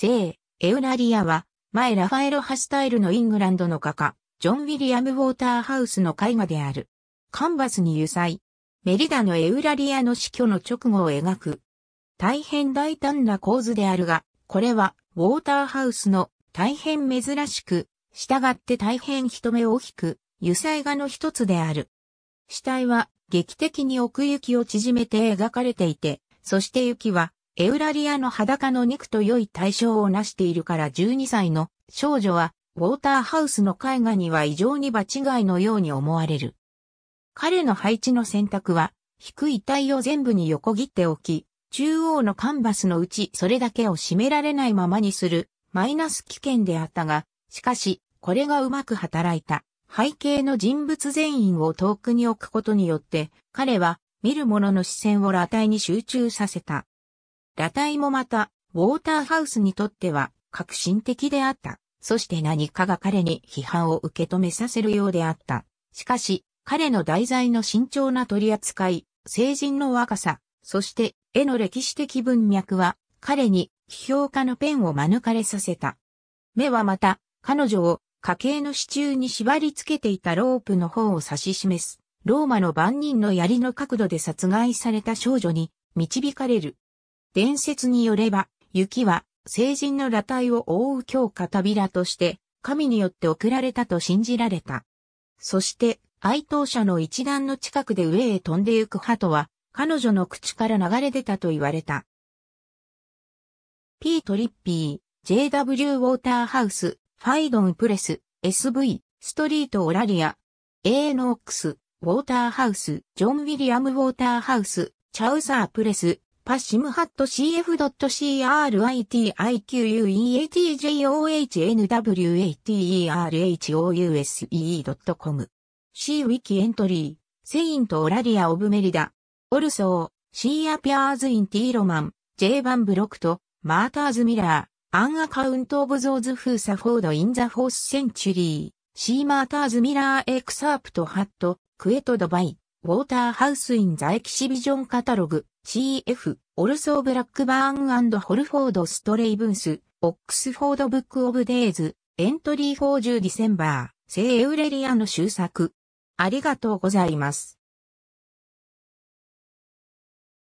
聖、エウナリアは、前ラファエロ・ハスタイルのイングランドの画家、ジョン・ウィリアム・ウォーターハウスの絵画である。カンバスに油彩。メリダのエウラリアの死去の直後を描く。大変大胆な構図であるが、これは、ウォーターハウスの大変珍しく、従って大変人目を引く、油彩画の一つである。死体は劇的に奥行きを縮めて描かれていて、そして雪はエウラリアの裸の肉と良い対象を成しているから12歳の少女は、ウォーターハウスの絵画には異常に場違いのように思われる。彼の配置の選択は、低い体を全部に横切っておき、中央のカンバスのうちそれだけを締められないままにする、マイナス危険であったが、しかし、これがうまく働いた。背景の人物全員を遠くに置くことによって、彼は見る者の視線を裸体に集中させた。裸体もまた、ウォーターハウスにとっては革新的であった。そして何かが彼に批判を受け止めさせるようであった。しかし、彼の題材の慎重な取り扱い、成人の若さ、そして絵の歴史的文脈は、彼に批評家のペンを免れさせた。目はまた、彼女を家計の支柱に縛り付けていたロープの方を指し示す、ローマの万人の槍の角度で殺害された少女に導かれる。伝説によれば、雪は聖人の裸体を覆う強化扉として、神によって送られたと信じられた。そして、哀悼者の一段の近くで上へ飛んで行く鳩は、彼女の口から流れ出たと言われた。P トリッピー、JW ウォーターハウス、ファイドンプレス、SV、ストリートオラリア、A ノックス、ウォーターハウス、ジョン・ウィリアム・ウォーターハウス、チャウサープレス、パシムハット cf.critiQEATJOHNWATERHOUSE.com。C ウィキエントリー、セイント・オラリア・オブメリダ、オルソー、シー・アピアーズ・イン・ティーロマン、J バン・ブロクト、マーターズ・ミラー、アン・アカウント・オブ・ゾーズ・フーサ・フォード・イン・ザ・フォース・センチュリー、シー・マーターズ・ミラー・エクサープト・ハット、クエト・ドバイ、ウォーターハウス・イン・ザ・エキシビジョン・カタログ、CF、オルソー・ブラックバーンホルフォード・ストレイブンス、オックスフォード・ブック・オブ・デイズ、エントリー・フォー・ジュ・ディセンバー、聖エウレリアの終作。ありがとうございます。